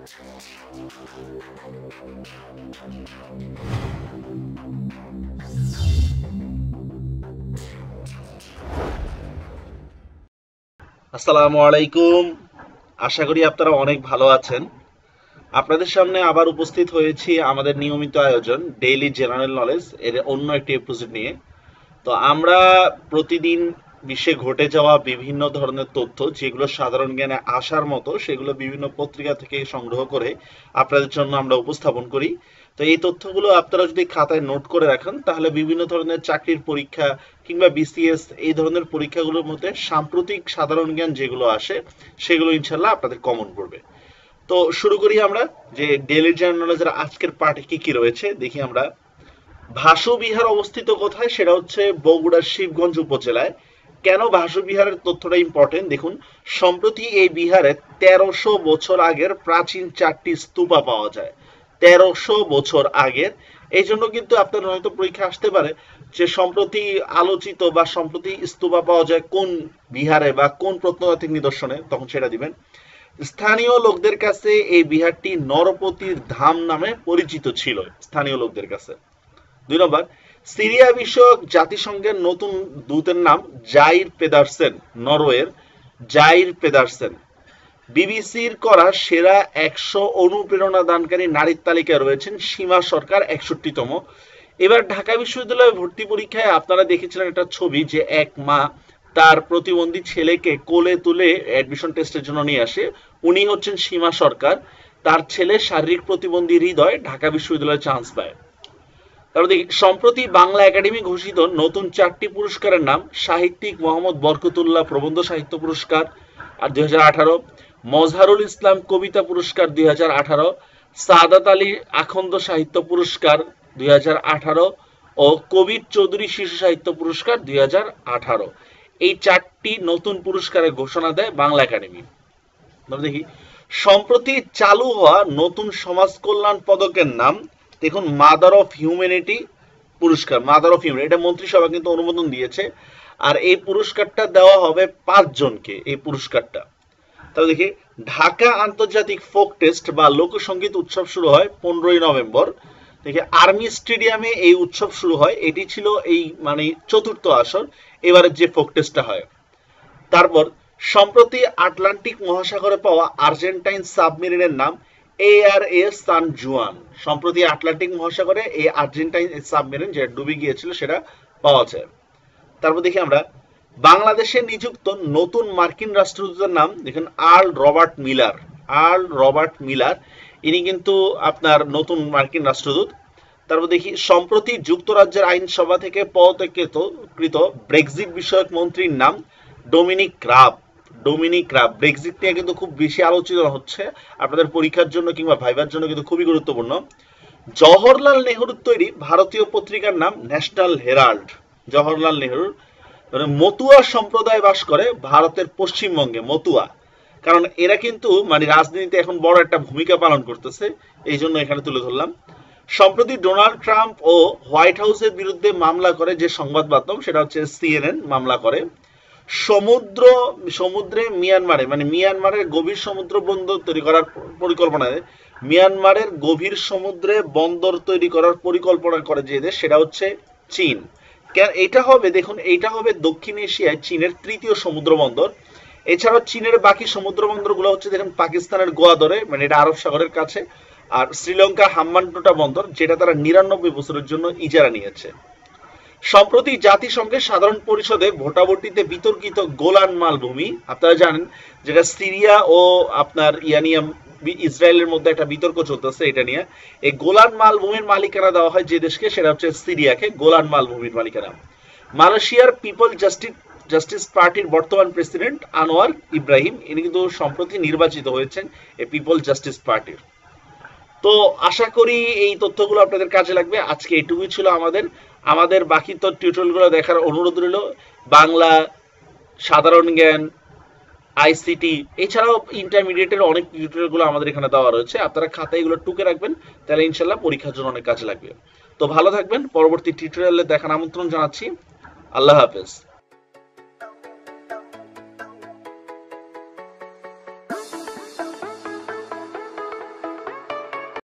আসসালামু আলাইকুম আশা করি আপনারা অনেক ভালো আছেন আপনাদের সামনে আবার উপস্থিত হয়েছি আমাদের নিয়মিত আয়োজন ডেইলি জেনারেল নলেজ এর অন্য একটি এপিসোড নিয়ে তো আমরা প্রতিদিন বিশ্বে ঘটে যাওয়া বিভিন্ন ধরনের তথ্য যেগুলো সাধারণ জ্ঞানে আসার মতো সেগুলো বিভিন্ন পত্রিকা থেকে সংগ্রহ করে আপনাদের জন্য আমরা উপস্থাপন করি তো এই তথ্যগুলো আপনারা যদি খাতায় নোট করে রাখেন তাহলে বিভিন্ন ধরনের চাকরির পরীক্ষা কিংবা বিসিএস এই ধরনের পরীক্ষাগুলোর মধ্যে সাম্প্রতিক সাধারণ জ্ঞান যেগুলো আসে সেগুলো ইনশাল্লাহ আপনাদের কমন করবে তো শুরু করি আমরা যে ডেলি জেনারেল আজকের পার্টি কি কি রয়েছে দেখি আমরা ভাসু বিহার অবস্থিত কোথায় সেটা হচ্ছে বগুড়ার শিবগঞ্জ উপজেলায় কেন বাসু বিহারের তথ্যটা ইম্পর্টেন্ট দেখুন সম্প্রতি এই বিহারে তেরোশো বছর আগের প্রাচীন চারটি স্তূপা পাওয়া যায় তেরোশো বছর আগের এই জন্য কিন্তু আপনার হয়তো পরীক্ষা আসতে পারে যে সম্প্রতি আলোচিত বা সম্প্রতি স্তূপা পাওয়া যায় কোন বিহারে বা কোন প্রত্নতাত্ত্বিক নিদর্শনে তখন সেটা দিবেন স্থানীয় লোকদের কাছে এই বিহারটি নরপতির ধাম নামে পরিচিত ছিল স্থানীয় লোকদের কাছে দুই নম্বর সিরিয়া বিষয়ক জাতিসংঘের নতুন দূতের নাম জাইর পেদারসেন নরওয়ের জাইর পেদারসেন বিবিসির করা সেরা একশো অনুপ্রেরণা দানকারী নারীর তালিকায় রয়েছেন সীমা সরকার একষট্টিতম এবার ঢাকা বিশ্ববিদ্যালয়ে ভর্তি পরীক্ষায় আপনারা দেখেছিলেন একটা ছবি যে এক মা তার প্রতিবন্ধী ছেলেকে কোলে তুলে অ্যাডমিশন টেস্টের জন্য নিয়ে আসে উনি হচ্ছেন সীমা সরকার তার ছেলে শারীরিক প্রতিবন্ধী হৃদয় ঢাকা বিশ্ববিদ্যালয়ে চান্স পায় সম্প্রতি বাংলা একাডেমি ঘোষিত নতুন চারটি পুরস্কারের নাম সাহিত্যিক মোহাম্মদ বরকতুল্লাহ প্রবন্ধ সাহিত্য পুরস্কার আর দুই মজহারুল ইসলাম কবিতা পুরস্কার দুই সাদাত আলী আখন্দ সাহিত্য পুরস্কার দুই ও কবির চৌধুরী শিশু সাহিত্য পুরস্কার দুই এই চারটি নতুন পুরস্কারের ঘোষণা দেয় বাংলা একাডেমি দেখি সম্প্রতি চালু হওয়া নতুন সমাজ কল্যাণ পদকের নাম দেখুন মাদার অফ হিউম্যানিটি পুরস্কার মাদার অফ হিউম্যানিটি এটা মন্ত্রিসভা কিন্তু অনুমোদন দিয়েছে আর এই পুরস্কারটা দেওয়া হবে পাঁচজনকে এই পুরস্কারটা তাহলে দেখি ঢাকা আন্তর্জাতিক ফোক টেস্ট বা লোকসঙ্গীত উৎসব শুরু হয় পনেরোই নভেম্বর দেখি আর্মি স্টেডিয়ামে এই উৎসব শুরু হয় এটি ছিল এই মানে চতুর্থ আসর এবারে যে ফোক টেস্টটা হয় তারপর সম্প্রতি আটলান্টিক মহাসাগরে পাওয়া আর্জেন্টাইন সাবমেরিনের নাম এ আর এ সান জুয়ান সম্প্রতি আটলান্টিক মহাসাগরে এই আর্জেন্টাইন সাবমেরিন যেটা ডুবে গিয়েছিল সেটা পাওয়া যায় তারপর দেখি আমরা বাংলাদেশে নিযুক্ত নতুন মার্কিন রাষ্ট্রদূতের নাম দেখেন Earl Robert Miller Earl Robert Miller ইনি কিন্তু আপনার নতুন মার্কিন রাষ্ট্রদূত তারপর দেখি সম্প্রতি যুক্তরাজ্যের আইনসভা থেকে পদত্যাগকৃত ব্রেক্সিট বিষয়ক মন্ত্রীর নাম ডোমিনিক রাব ডোমিনিক ডোমিনিকরা ব্রেক্সিট নিয়ে কিন্তু খুব বেশি আলোচিত হচ্ছে আপনাদের পরীক্ষার জন্য কিংবা ভাইবার জন্য কিন্তু খুবই গুরুত্বপূর্ণ জওহরলাল নেহরুর তৈরি ভারতীয় পত্রিকার নাম ন্যাশনাল হেরাল্ড জওহরলাল নেহরুর মানে মতুয়া সম্প্রদায় বাস করে ভারতের পশ্চিমবঙ্গে মতুয়া কারণ এরা কিন্তু মানে রাজনীতিতে এখন বড় একটা ভূমিকা পালন করতেছে এই জন্য এখানে তুলে ধরলাম সম্প্রতি ডোনাল্ড ট্রাম্প ও হোয়াইট হাউসের বিরুদ্ধে মামলা করে যে সংবাদ মাধ্যম সেটা হচ্ছে সিএনএন মামলা করে সমুদ্র সমুদ্রে মিয়ানমারে মানে মিয়ানমারের গভীর সমুদ্র বন্দর তৈরি করার পরিকল্পনা মিয়ানমারের গভীর সমুদ্রে বন্দর তৈরি করার পরিকল্পনা করে যে দেশ সেটা হচ্ছে চীন এটা হবে দেখুন এটা হবে দক্ষিণ এশিয়ায় চীনের তৃতীয় সমুদ্র বন্দর এছাড়াও চীনের বাকি সমুদ্র বন্দরগুলো হচ্ছে দেখুন পাকিস্তানের গোয়াদরে মানে এটা আরব সাগরের কাছে আর শ্রীলঙ্কা হাম্মান্টোটা বন্দর যেটা তারা নিরানব্বই বছরের জন্য ইজারা নিয়েছে সম্প্রতি জাতিসংঘের সাধারণ পরিষদে ভোটাভুটিতে বিতর্কিত গোলান মালভূমি আপনারা জানেন যেটা সিরিয়া ও আপনার ইয়ানিয়াম ইসরায়েলের মধ্যে একটা বিতর্ক চলতেছে এটা নিয়ে এই গোলান মালভূমির মালিকানা দেওয়া হয় যে দেশকে সেটা হচ্ছে সিরিয়াকে গোলান মালভূমির মালিকানা মালয়েশিয়ার পিপল জাস্টিস জাস্টিস পার্টির বর্তমান প্রেসিডেন্ট আনোয়ার ইব্রাহিম ইনি কিন্তু সম্প্রতি নির্বাচিত হয়েছেন এই পিপল জাস্টিস পার্টির তো আশা করি এই তথ্যগুলো আপনাদের কাজে লাগবে আজকে এটুকুই ছিল আমাদের আমাদের বাকি তো টিউটোরিয়ালগুলো দেখার অনুরোধ রইল বাংলা সাধারণ জ্ঞান আইসিটি এছাড়াও ইন্টারমিডিয়েটের অনেক টিউটোরিয়ালগুলো আমাদের এখানে দেওয়া রয়েছে আপনারা খাতায় এগুলো টুকে রাখবেন তাহলে ইনশাল্লাহ পরীক্ষার জন্য অনেক কাজে লাগবে তো ভালো থাকবেন পরবর্তী টিউটোরিয়ালে দেখার আমন্ত্রণ জানাচ্ছি আল্লাহ হাফেজ